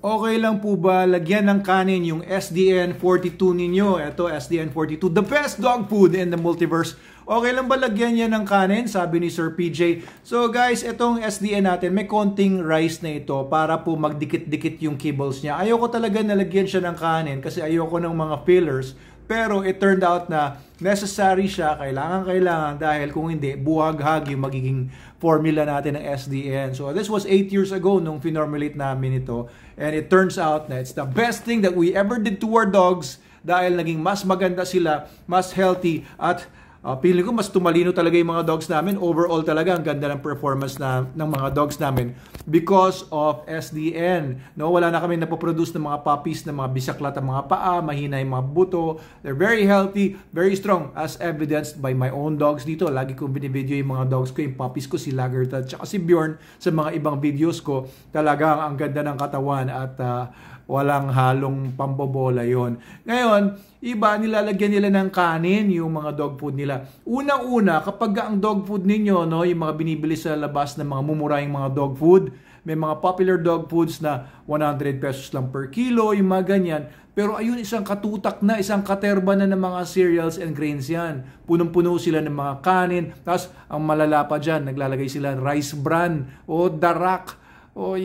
Okay lang po ba lagyan ng kanin yung SDN 42 ninyo? Ito SDN 42, the best dog food in the multiverse. Okay lang ba lagyan niya ng kanin? Sabi ni Sir PJ. So guys, itong SDN natin, may konting rice na ito para po magdikit-dikit yung kibbles niya. Ayoko talaga nalagyan siya ng kanin kasi ayoko ng mga fillers pero it turned out na necessary siya, kailangan kailangan dahil kung hindi, buhaghag yung magiging formula natin ng SDN. So this was 8 years ago nung finormulate namin ito and it turns out na it's the best thing that we ever did to our dogs dahil naging mas maganda sila, mas healthy at Uh, feeling ko mas tumalino talaga yung mga dogs namin. Overall talaga ang ganda ng performance na ng mga dogs namin because of SDN. No, wala na kami napoproduce ng mga puppies ng mga bisaklat ang mga paa, mahina yung mga buto. They're very healthy, very strong as evidenced by my own dogs dito. Lagi kong binivideo yung mga dogs ko, yung puppies ko, si Lagerta at si Bjorn sa mga ibang videos ko. Talaga ang ganda ng katawan at uh, Walang halong pambobola yon. Ngayon, iba nilalagyan nila ng kanin yung mga dog food nila. Unang-una, kapag ang dog food ninyo, no, yung mga binibili sa labas ng mga mumurahing mga dog food, may mga popular dog foods na 100 pesos lang per kilo, yung mga ganyan. Pero ayun, isang katutak na, isang katerba na ng mga cereals and grains yan. Punong-puno sila ng mga kanin. Tapos, ang malala pa dyan, naglalagay sila rice bran o darak o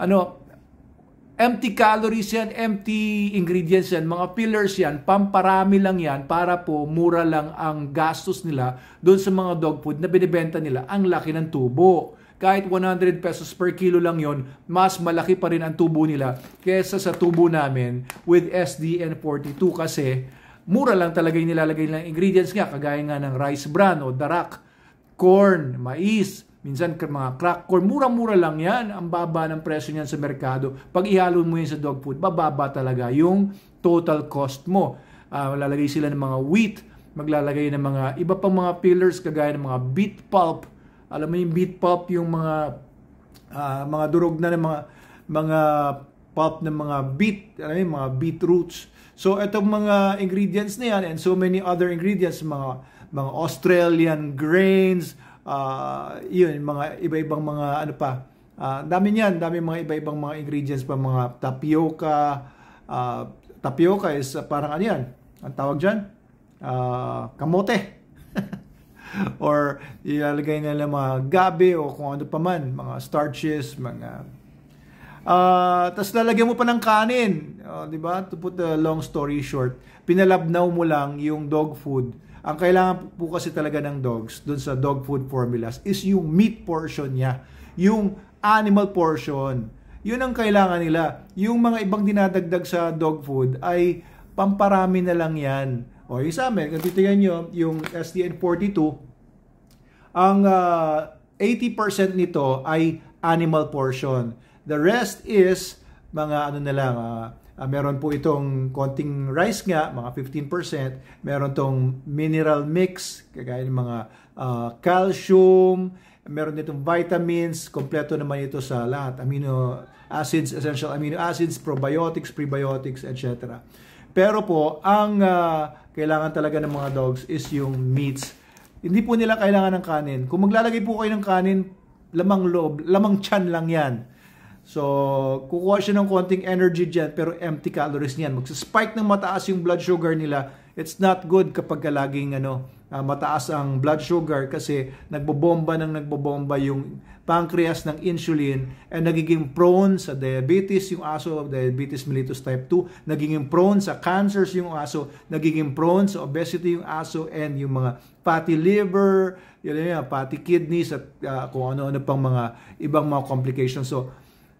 ano, Empty calories yan, empty ingredients yan, mga fillers yan, pamparami lang yan para po mura lang ang gastos nila doon sa mga dog food na binibenta nila. Ang laki ng tubo. Kahit 100 pesos per kilo lang yon, mas malaki pa rin ang tubo nila kesa sa tubo namin with SDN42 kasi mura lang talaga yung nilalagay nilang ingredients nga, kagaya nga ng rice bran o darak, corn, mais, Minsan mga crack corn, mura-mura lang yan. Ang baba ng presyo niyan sa merkado. Pag ihalo mo yan sa dog food, bababa talaga yung total cost mo. Uh, lalagay sila ng mga wheat, maglalagay ng mga iba pang mga pillars kagaya ng mga beet pulp. Alam mo yung beet pulp, yung mga uh, mga durog na ng mga mga pulp ng mga beet, alam mo, yung mga beet roots. So itong mga ingredients na yan and so many other ingredients, mga mga Australian grains, uh, yun, mga iba-ibang mga ano pa. Uh, dami niyan, dami mga iba-ibang mga ingredients pa, mga tapioca. Uh, tapioca is uh, parang ano yan, ang tawag dyan? Uh, kamote. Or ilalagay nila mga gabi o kung ano pa man, mga starches, mga... Uh, Tapos lalagyan mo pa ng kanin. Uh, 'di ba? To put the long story short, pinalabnaw mo lang yung dog food ang kailangan po kasi talaga ng dogs dun sa dog food formulas is yung meat portion niya, yung animal portion. Yun ang kailangan nila. Yung mga ibang dinadagdag sa dog food ay pamparami na lang yan. O yung sa amin, kung titignan nyo, yung SDN42, ang uh, ah, 80% nito ay animal portion. The rest is mga ano na lang, uh, Uh, meron po itong konting rice nga, mga 15%. Meron tong mineral mix, kagaya ng mga uh, calcium. Meron itong vitamins. Kompleto naman ito sa lahat. Amino acids, essential amino acids, probiotics, prebiotics, etc. Pero po, ang uh, kailangan talaga ng mga dogs is yung meats. Hindi po nila kailangan ng kanin. Kung maglalagay po kayo ng kanin, lamang lob, lamang chan lang yan So, kukuha siya ng konting energy dyan, pero empty calories niyan. Magsa-spike ng mataas yung blood sugar nila. It's not good kapag laging ano, uh, mataas ang blood sugar kasi nagbobomba ng nagbobomba yung pancreas ng insulin and nagiging prone sa diabetes yung aso, diabetes mellitus type 2, nagiging prone sa cancers yung aso, nagiging prone sa obesity yung aso and yung mga fatty liver, yun, yun, yun, fatty kidneys at uh, kung ano-ano pang mga ibang mga complications. So,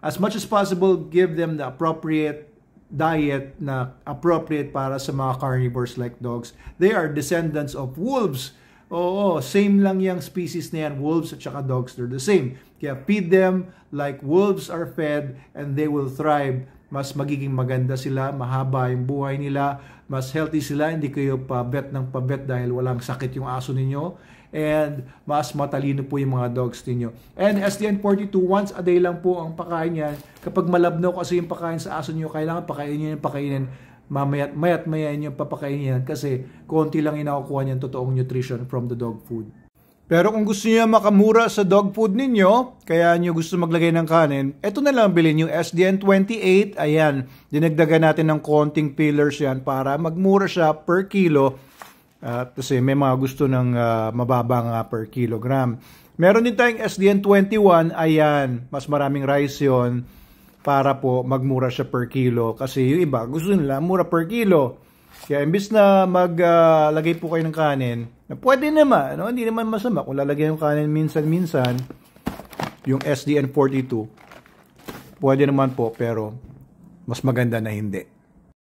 as much as possible, give them the appropriate diet na appropriate para sa mga carnivores like dogs. They are descendants of wolves. Oo, same lang yung species na yan. Wolves at saka dogs, they're the same. Kaya feed them like wolves are fed and they will thrive. Mas magiging maganda sila, mahaba yung buhay nila, mas healthy sila, hindi kayo pabet ng pabet dahil walang sakit yung aso ninyo and mas matalino po yung mga dogs ninyo. And SDN42, once a day lang po ang pakain niya. Kapag malabno kasi yung pakain sa aso niyo, kailangan pakainin nyo yung pakainin mamayat mayat maya nyo papakainin yan kasi konti lang inakukuha niya totoong nutrition from the dog food. Pero kung gusto niyo makamura sa dog food ninyo, kaya niyo gusto maglagay ng kanin, eto na lang bilhin yung SDN28. Ayan, dinagdagan natin ng konting pillars yan para magmura siya per kilo Uh, kasi may mga gusto ng uh, ah, mababang uh, per kilogram. Meron din tayong SDN21. Ayan, mas maraming rice yon para po magmura siya per kilo. Kasi yung iba, gusto nila mura per kilo. Kaya imbis na maglagay ah, uh, po kayo ng kanin, na pwede naman, no? hindi naman masama kung lalagyan ng kanin minsan-minsan, yung SDN42, pwede naman po, pero mas maganda na hindi.